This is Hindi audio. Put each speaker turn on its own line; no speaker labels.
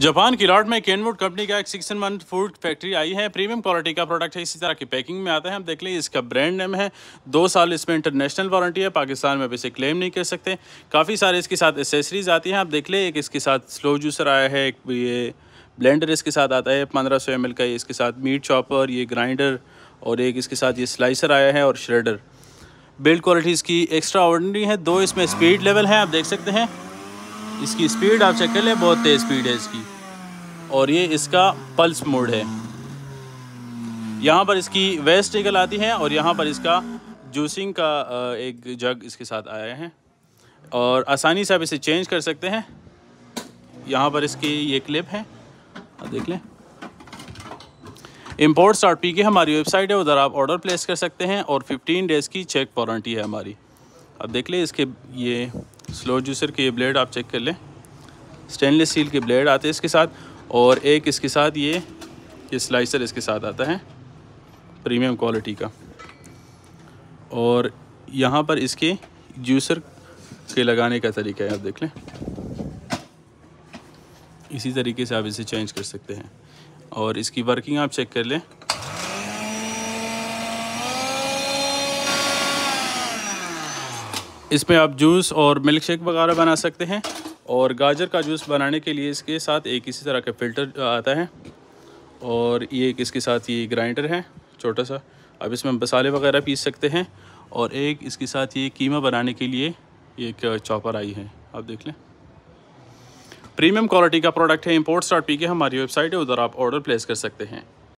जापान की लॉट में केनवुड कंपनी का एक सिक्सन वन फूड फैक्ट्री आई है प्रीमियम क्वालिटी का प्रोडक्ट है इसी तरह की पैकिंग में आता है हम देख लें इसका ब्रांड नेम है दो साल इसमें इंटरनेशनल वारंटी है पाकिस्तान में अब इसे क्लेम नहीं कर सकते काफ़ी सारे इसके साथ एसेसरीज आती हैं आप देख लें एक इसके साथ स्लो जूसर आया है एक ये ब्लेंडर इसके साथ आता है पंद्रह सौ एम का ये इसके साथ मीट चॉपर ये ग्राइंडर और एक इसके साथ ये स्लाइसर आया है और श्रेडर बिल्ड क्वालिटी इसकी एक्स्ट्रा ऑर्डनरी है दो इसमें स्पीड लेवल है आप देख सकते हैं इसकी स्पीड आप चेक कर लें बहुत तेज़ स्पीड है इसकी और ये इसका पल्स मोड है यहाँ पर इसकी वेस्ट निकल आती है और यहाँ पर इसका जूसिंग का एक जग इसके साथ आया है और आसानी से आप इसे चेंज कर सकते हैं यहाँ पर इसकी ये क्लिप है देख लें इम्पोर्ट स्टार्ट पी के हमारी वेबसाइट है उधर आप ऑर्डर प्लेस कर सकते हैं और 15 डेज़ की चेक वारंटी है हमारी अब देख लें इसके ये स्लो जूसर के ये ब्लेड आप चेक कर लें स्टेनलेस स्टील के ब्लेड आते हैं इसके साथ और एक इसके साथ ये ये स्लाइसर इसके साथ आता है प्रीमियम क्वालिटी का और यहाँ पर इसके जूसर के लगाने का तरीका है आप देख लें इसी तरीके से आप इसे चेंज कर सकते हैं और इसकी वर्किंग आप चेक कर लें इसमें आप जूस और मिल्क शेक वगैरह बना सकते हैं और गाजर का जूस बनाने के लिए इसके साथ एक इसी तरह का फ़िल्टर आता है और ये एक इसके साथ ये ग्राइंडर है छोटा सा अब इसमें मसाले वगैरह पीस सकते हैं और एक इसके साथ ये कीमा बनाने के लिए एक चॉपर आई है आप देख लें प्रीमियम क्वालिटी का प्रोडक्ट है इम्पोर्ट स्टार्ट पी के हमारी वेबसाइट है उधर आप ऑर्डर प्लेस कर सकते हैं